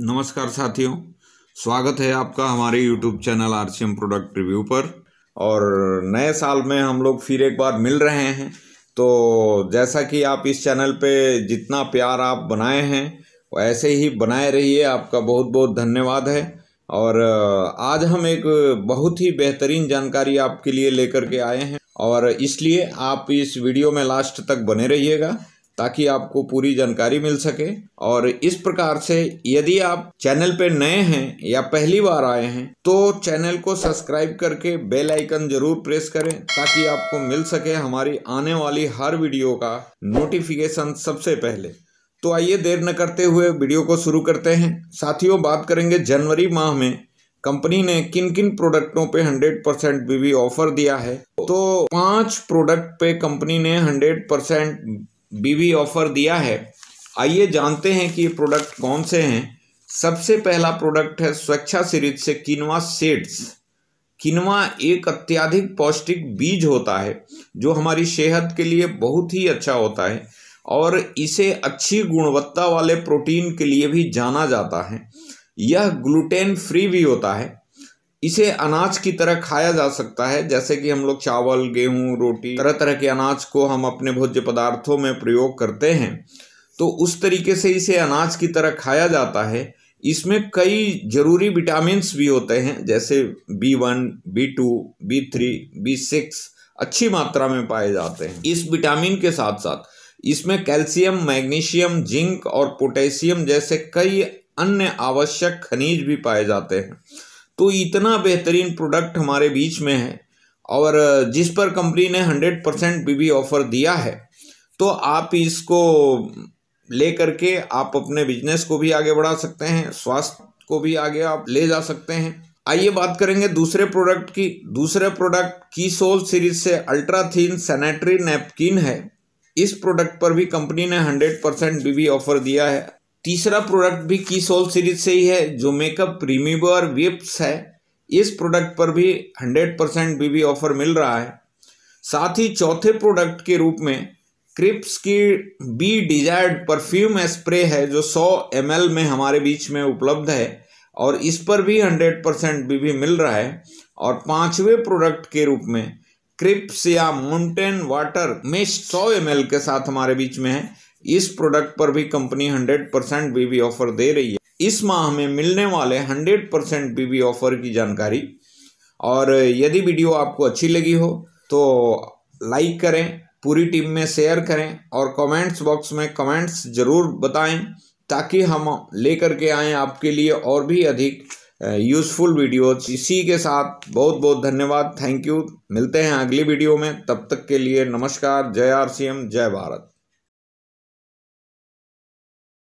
नमस्कार साथियों स्वागत है आपका हमारे YouTube channel R product review पर और नए साल में हम लोग फिर एक बार मिल रहे हैं तो जैसा कि आप इस चैनल पे जितना प्यार आप बनाए हैं ऐसे ही बनाए रहिए आपका बहुत बहुत धन्यवाद है और आज हम एक बहुत ही बेहतरीन जानकारी आपके लिए लेकर के आए हैं और इसलिए आप इस वीडियो में लास्ट तक बने रहिएगा ताकि आपको पूरी जानकारी मिल सके और इस प्रकार से यदि आप चैनल पे नए हैं या पहली बार आए हैं तो चैनल को सब्सक्राइब करके बेल आइकन जरूर प्रेस करें ताकि आपको मिल सके हमारी आने वाली हर वीडियो का नोटिफिकेशन सबसे पहले तो आइए देर न करते हुए वीडियो को शुरू करते हैं साथियों बात करेंगे जनवरी माह में कंपनी ने किन किन प्रोडक्टों पे 100 परसेंट बीवी ऑफर दिया है तो पांच प्रोडक्ट पे कंपनी ने 100 परसेंट बीवी ऑफ़र दिया है आइए जानते हैं कि ये प्रोडक्ट कौन से हैं सबसे पहला प्रोडक्ट है स्वच्छा सीरीज से किनवा सीड्स किनवा एक अत्याधिक पौष्टिक बीज होता है जो हमारी सेहत के लिए बहुत ही अच्छा होता है और इसे अच्छी गुणवत्ता वाले प्रोटीन के लिए भी जाना जाता है यह ग्लूटेन फ्री भी होता है इसे अनाज की तरह खाया जा सकता है जैसे कि हम लोग चावल गेहूं रोटी तरह तरह के अनाज को हम अपने भोज्य पदार्थों में प्रयोग करते हैं तो उस तरीके से इसे अनाज की तरह खाया जाता है इसमें कई जरूरी विटामिन भी होते हैं जैसे B one B two B three B six अच्छी मात्रा में पाए जाते हैं इस विटामिन के साथ साथ इसमें कैल्शियम मैग्नीशियम जिंक और पोटेशियम जैसे कई अन्य आवश्यक खनिज भी पाए जाते हैं तो इतना बेहतरीन प्रोडक्ट हमारे बीच में है और जिस पर कंपनी ने हंड्रेड परसेंट बीबी ऑफ़र दिया है तो आप इसको ले करके आप अपने बिजनेस को भी आगे बढ़ा सकते हैं स्वास्थ्य को भी आगे आप ले जा सकते हैं आइए बात करेंगे दूसरे प्रोडक्ट की दूसरे प्रोडक्ट की सोल सीरीज से अल्ट्रा थीन सैनिटरी नैपकिन है इस प्रोडक्ट पर भी कंपनी ने 100 परसेंट बीवी ऑफर दिया है तीसरा प्रोडक्ट भी की सोल सीरीज से ही है जो मेकअप रिमूवर विप्स है इस प्रोडक्ट पर भी हंड्रेड परसेंट बीबी ऑफर मिल रहा है साथ ही चौथे प्रोडक्ट के रूप में क्रिप्स की बी डिजायर्ड परफ्यूम स्प्रे है जो 100 एम में हमारे बीच में उपलब्ध है और इस पर भी 100 परसेंट बीबी मिल रहा है और पांचवें प्रोडक्ट के रूप में क्रिप्स या माउंटेन वाटर मिस्ट 100 एम के साथ हमारे बीच में है इस प्रोडक्ट पर भी कंपनी 100 परसेंट बीबी ऑफर दे रही है इस माह में मिलने वाले 100 परसेंट बीबी ऑफर की जानकारी और यदि वीडियो आपको अच्छी लगी हो तो लाइक करें पूरी टीम में शेयर करें और कमेंट्स बॉक्स में कमेंट्स ज़रूर बताएं ताकि हम लेकर के आए आपके लिए और भी अधिक यूज़फुल वीडियोज इसी के साथ बहुत बहुत धन्यवाद थैंक यू मिलते हैं अगली वीडियो में तब तक के लिए नमस्कार जय आर जय भारत